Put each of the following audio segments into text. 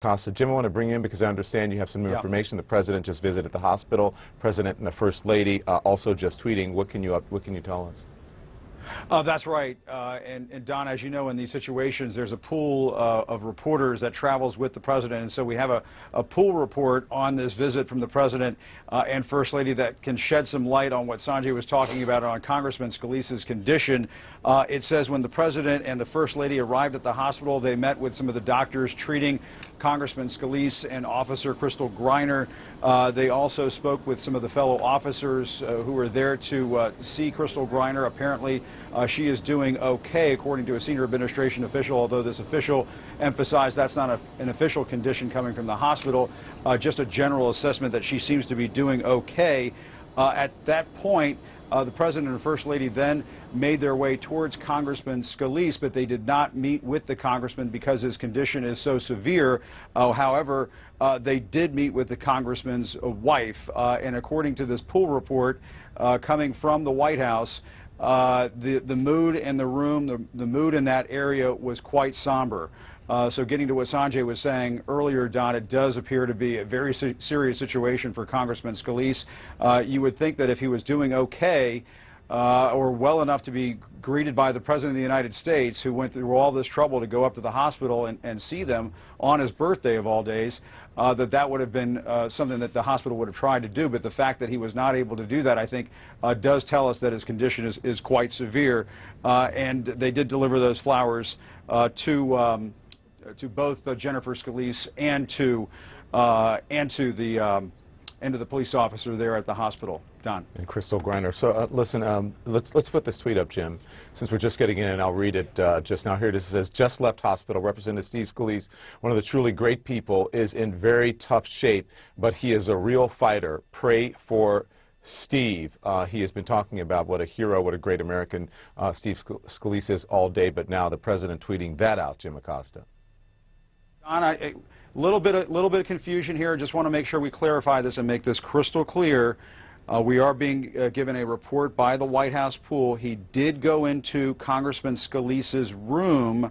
Costa, Jim, I want to bring you in because I understand you have some new yeah. information. The president just visited the hospital. President and the first lady uh, also just tweeting. What can you up, What can you tell us? Uh, that's right. Uh, and, and, Don, as you know, in these situations, there's a pool uh, of reporters that travels with the president. And so we have a, a pool report on this visit from the president uh, and First Lady that can shed some light on what Sanjay was talking about on Congressman Scalise's condition. Uh, it says when the president and the First Lady arrived at the hospital, they met with some of the doctors treating Congressman Scalise and Officer Crystal Greiner. Uh, they also spoke with some of the fellow officers who were there to see Crystal Greiner. Apparently, uh, she is doing okay, according to a senior administration official, although this official emphasized that's not a, an official condition coming from the hospital, uh, just a general assessment that she seems to be doing okay. Uh, at that point, uh, the president and first lady then made their way towards Congressman Scalise, but they did not meet with the congressman because his condition is so severe. Uh, however, uh, they did meet with the congressman's wife, uh, and according to this pool report uh, coming from the White House, uh, the, the mood in the room, the, the mood in that area was quite somber. Uh, so getting to what Sanjay was saying earlier, Don, it does appear to be a very se serious situation for Congressman Scalise. Uh, you would think that if he was doing okay, uh, or well enough to be greeted by the President of the United States, who went through all this trouble to go up to the hospital and, and see them on his birthday of all days, uh, that that would have been uh, something that the hospital would have tried to do. But the fact that he was not able to do that, I think, uh, does tell us that his condition is, is quite severe. Uh, and they did deliver those flowers uh, to, um, to both Jennifer Scalise and to, and to the. Um, and to the police officer there at the hospital. Don. And Crystal Griner. So uh, listen, um, let's, let's put this tweet up, Jim, since we're just getting in, and I'll read it uh, just now. Here it is. It says, just left hospital. Representative Steve Scalise, one of the truly great people, is in very tough shape, but he is a real fighter. Pray for Steve. Uh, he has been talking about what a hero, what a great American uh, Steve Scalise is all day, but now the president tweeting that out, Jim Acosta. John, a little bit, a little bit of confusion here. Just want to make sure we clarify this and make this crystal clear. Uh, we are being uh, given a report by the White House pool. He did go into Congressman Scalise's room.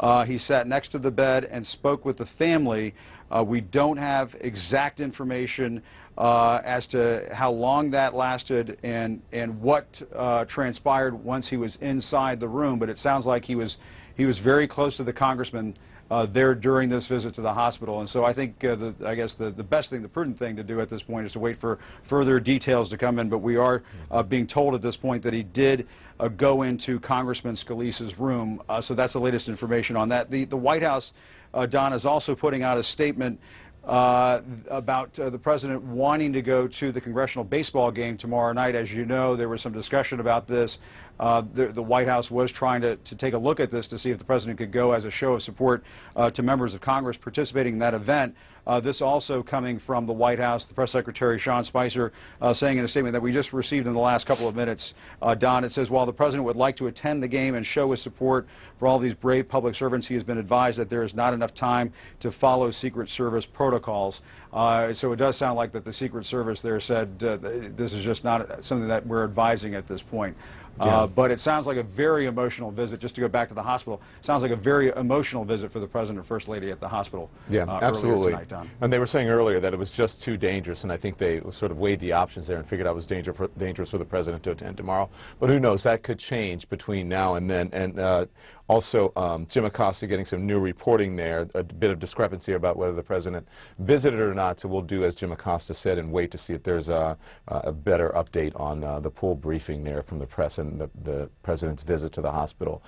Uh, he sat next to the bed and spoke with the family. Uh, we don't have exact information uh, as to how long that lasted and and what uh, transpired once he was inside the room. But it sounds like he was he was very close to the congressman uh, there during this visit to the hospital. And so I think, uh, the, I guess, the, the best thing, the prudent thing to do at this point is to wait for further details to come in. But we are uh, being told at this point that he did uh, go into Congressman Scalise's room. Uh, so that's the latest information on that. The, the White House, uh, Don, is also putting out a statement. Uh, about uh, the president wanting to go to the congressional baseball game tomorrow night. As you know, there was some discussion about this. Uh, the, the, White House was trying to, to take a look at this to see if the president could go as a show of support uh, to members of Congress participating in that event. Uh, this also coming from the White House, the press secretary Sean Spicer uh, saying in a statement that we just received in the last couple of minutes, uh, Don, it says, while the president would like to attend the game and show his support for all these brave public servants, he has been advised that there is not enough time to follow Secret Service protocols. so it does sound like that the Secret Service there said this is just not something that we're advising at this point. Yeah. Uh, but it sounds like a very emotional visit, just to go back to the hospital. Sounds like a very emotional visit for the President and First Lady at the hospital. Yeah, uh, absolutely. Tonight, and they were saying earlier that it was just too dangerous, and I think they sort of weighed the options there and figured out it was danger for, dangerous for the President to attend tomorrow. But who knows? That could change between now and then. And uh, also, um, Jim Acosta getting some new reporting there, a bit of discrepancy about whether the president visited or not. So we'll do as Jim Acosta said and wait to see if there's a, a better update on uh, the pool briefing there from the press and the, the president's visit to the hospital.